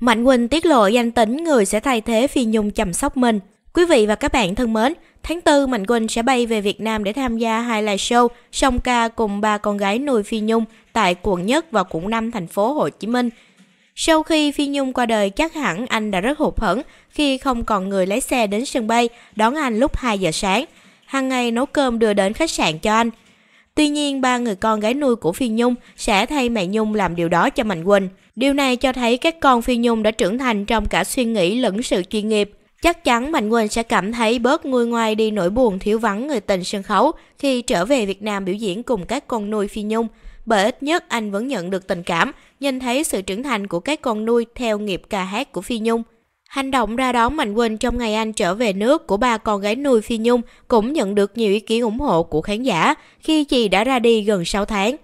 Mạnh Quỳnh tiết lộ danh tính người sẽ thay thế Phi Nhung chăm sóc mình. Quý vị và các bạn thân mến, tháng 4 Mạnh Quỳnh sẽ bay về Việt Nam để tham gia hai live show song ca cùng ba con gái nuôi Phi Nhung tại quận Nhất và quận 5 thành phố Hồ Chí Minh. Sau khi Phi Nhung qua đời chắc hẳn anh đã rất hụt hẫng khi không còn người lái xe đến sân bay đón anh lúc 2 giờ sáng, hàng ngày nấu cơm đưa đến khách sạn cho anh. Tuy nhiên, ba người con gái nuôi của Phi Nhung sẽ thay mẹ Nhung làm điều đó cho Mạnh Quỳnh. Điều này cho thấy các con Phi Nhung đã trưởng thành trong cả suy nghĩ lẫn sự chuyên nghiệp. Chắc chắn Mạnh Quỳnh sẽ cảm thấy bớt nguôi ngoai đi nỗi buồn thiếu vắng người tình sân khấu khi trở về Việt Nam biểu diễn cùng các con nuôi Phi Nhung. Bởi ít nhất anh vẫn nhận được tình cảm, nhìn thấy sự trưởng thành của các con nuôi theo nghiệp ca hát của Phi Nhung. Hành động ra đón Mạnh Quỳnh trong ngày anh trở về nước của ba con gái nuôi Phi Nhung cũng nhận được nhiều ý kiến ủng hộ của khán giả khi chị đã ra đi gần 6 tháng.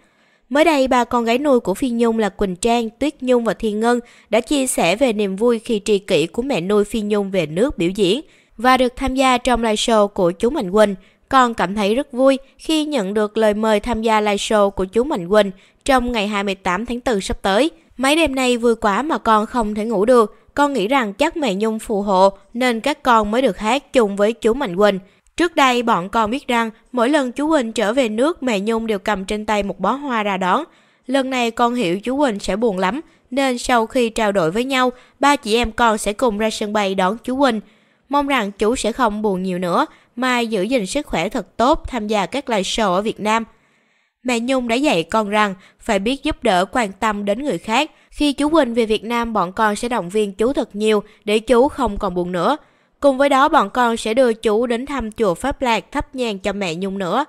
Mới đây, ba con gái nuôi của Phi Nhung là Quỳnh Trang, Tuyết Nhung và Thiên Ngân đã chia sẻ về niềm vui khi tri kỷ của mẹ nuôi Phi Nhung về nước biểu diễn và được tham gia trong live show của chú Mạnh Quỳnh. Con cảm thấy rất vui khi nhận được lời mời tham gia live show của chú Mạnh Quỳnh trong ngày 28 tháng 4 sắp tới. Mấy đêm nay vui quá mà con không thể ngủ được. Con nghĩ rằng chắc mẹ Nhung phù hộ nên các con mới được hát chung với chú Mạnh Quỳnh. Trước đây bọn con biết rằng mỗi lần chú Huỳnh trở về nước mẹ Nhung đều cầm trên tay một bó hoa ra đón. Lần này con hiểu chú Huỳnh sẽ buồn lắm nên sau khi trao đổi với nhau, ba chị em con sẽ cùng ra sân bay đón chú Huỳnh. Mong rằng chú sẽ không buồn nhiều nữa mà giữ gìn sức khỏe thật tốt tham gia các live show ở Việt Nam. Mẹ Nhung đã dạy con rằng phải biết giúp đỡ quan tâm đến người khác. Khi chú Huỳnh về Việt Nam bọn con sẽ động viên chú thật nhiều để chú không còn buồn nữa. Cùng với đó bọn con sẽ đưa chú đến thăm chùa Pháp Lạc thắp nhang cho mẹ Nhung nữa.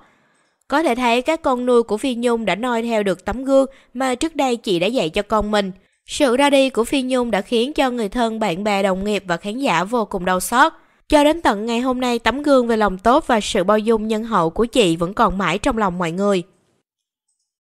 Có thể thấy các con nuôi của Phi Nhung đã noi theo được tấm gương mà trước đây chị đã dạy cho con mình. Sự ra đi của Phi Nhung đã khiến cho người thân, bạn bè, đồng nghiệp và khán giả vô cùng đau xót. Cho đến tận ngày hôm nay, tấm gương về lòng tốt và sự bao dung nhân hậu của chị vẫn còn mãi trong lòng mọi người.